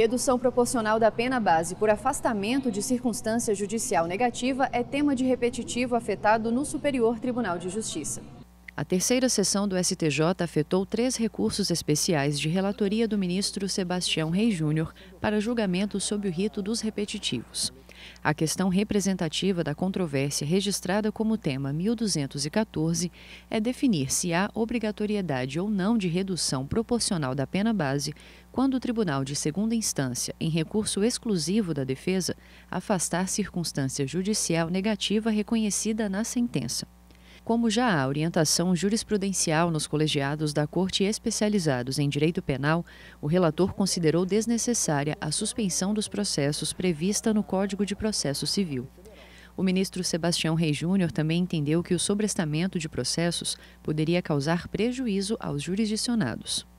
Redução proporcional da pena base por afastamento de circunstância judicial negativa é tema de repetitivo afetado no Superior Tribunal de Justiça. A terceira sessão do STJ afetou três recursos especiais de relatoria do ministro Sebastião Rei Júnior para julgamento sob o rito dos repetitivos. A questão representativa da controvérsia registrada como tema 1214 é definir se há obrigatoriedade ou não de redução proporcional da pena base quando o Tribunal de Segunda Instância, em recurso exclusivo da defesa, afastar circunstância judicial negativa reconhecida na sentença como já há orientação jurisprudencial nos colegiados da Corte especializados em direito penal, o relator considerou desnecessária a suspensão dos processos prevista no Código de Processo Civil. O ministro Sebastião Rei Júnior também entendeu que o sobrestamento de processos poderia causar prejuízo aos jurisdicionados.